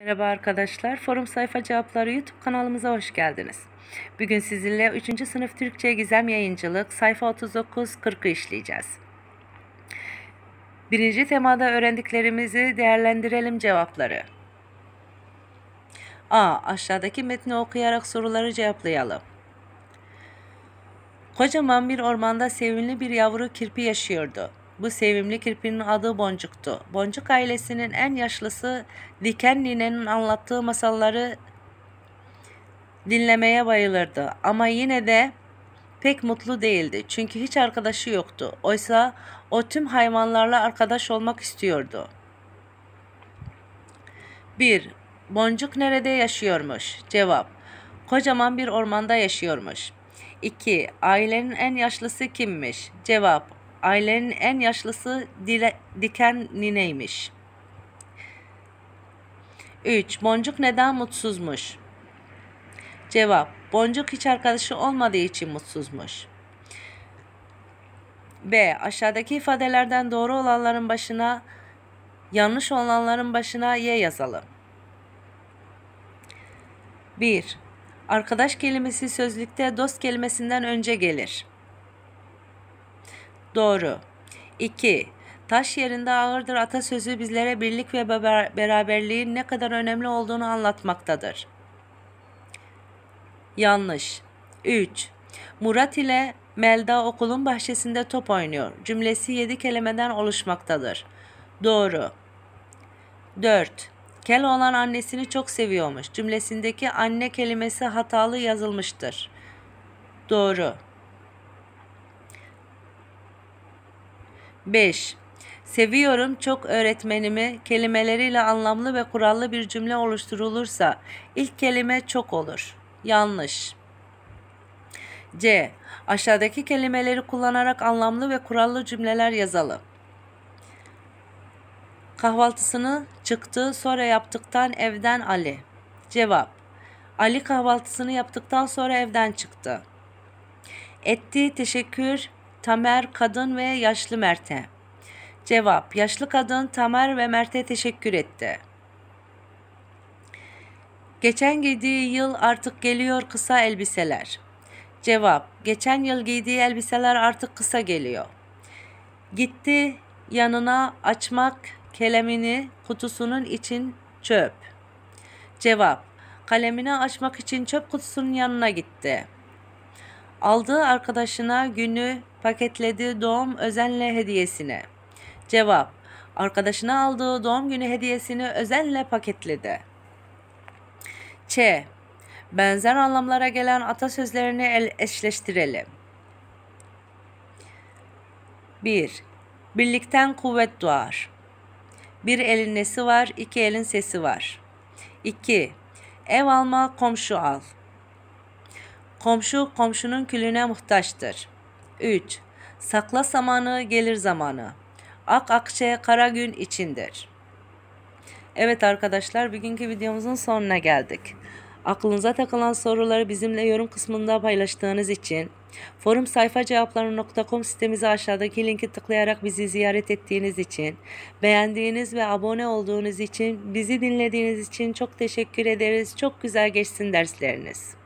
Merhaba arkadaşlar, Forum Sayfa Cevapları YouTube kanalımıza hoş geldiniz. Bugün sizinle 3. sınıf Türkçe Gizem Yayıncılık sayfa 39-40'ı işleyeceğiz. Birinci temada öğrendiklerimizi değerlendirelim cevapları. A. Aşağıdaki metni okuyarak soruları cevaplayalım. Kocaman bir ormanda sevimli bir yavru kirpi yaşıyordu. Bu sevimli kirpinin adı Boncuk'tu. Boncuk ailesinin en yaşlısı Diken Nine'nin anlattığı masalları dinlemeye bayılırdı. Ama yine de pek mutlu değildi. Çünkü hiç arkadaşı yoktu. Oysa o tüm hayvanlarla arkadaş olmak istiyordu. 1. Boncuk nerede yaşıyormuş? Cevap. Kocaman bir ormanda yaşıyormuş. 2. Ailenin en yaşlısı kimmiş? Cevap. Ailenin en yaşlısı Dile, Diken nineymiş. 3. Boncuk neden mutsuzmuş? Cevap. Boncuk hiç arkadaşı olmadığı için mutsuzmuş. B. Aşağıdaki ifadelerden doğru olanların başına, yanlış olanların başına Y yazalım. 1. Arkadaş kelimesi sözlükte dost kelimesinden önce gelir. Doğru. 2. Taş yerinde ağırdır atasözü bizlere birlik ve beraberliğin ne kadar önemli olduğunu anlatmaktadır. Yanlış. 3. Murat ile Melda okulun bahçesinde top oynuyor. Cümlesi 7 kelimeden oluşmaktadır. Doğru. 4. Kel olan annesini çok seviyormuş. Cümlesindeki anne kelimesi hatalı yazılmıştır. Doğru. 5. Seviyorum çok öğretmenimi kelimeleriyle anlamlı ve kurallı bir cümle oluşturulursa ilk kelime çok olur. Yanlış. C. Aşağıdaki kelimeleri kullanarak anlamlı ve kurallı cümleler yazalım. Kahvaltısını çıktı sonra yaptıktan evden Ali. Cevap. Ali kahvaltısını yaptıktan sonra evden çıktı. Etti teşekkür Tamer, kadın ve yaşlı Mert'e. Cevap, yaşlı kadın Tamer ve Mert'e teşekkür etti. Geçen giydiği yıl artık geliyor kısa elbiseler. Cevap, geçen yıl giydiği elbiseler artık kısa geliyor. Gitti yanına açmak kalemini kutusunun için çöp. Cevap, kalemini açmak için çöp kutusunun yanına gitti.'' Aldığı arkadaşına günü paketledi doğum özenle hediyesine. Cevap Arkadaşına aldığı doğum günü hediyesini özenle paketledi. Ç. Benzer anlamlara gelen atasözlerini el eşleştirelim. 1. Birlikten kuvvet doğar. Bir elin nesi var, iki elin sesi var. 2. Ev alma, komşu al. Komşu komşunun külüne muhtaçtır. 3. Sakla zamanı gelir zamanı. Ak akçe kara gün içindir. Evet arkadaşlar bugünkü videomuzun sonuna geldik. Aklınıza takılan soruları bizimle yorum kısmında paylaştığınız için forum sayfa cevapları.com sitemize aşağıdaki linki tıklayarak bizi ziyaret ettiğiniz için beğendiğiniz ve abone olduğunuz için bizi dinlediğiniz için çok teşekkür ederiz. Çok güzel geçsin dersleriniz.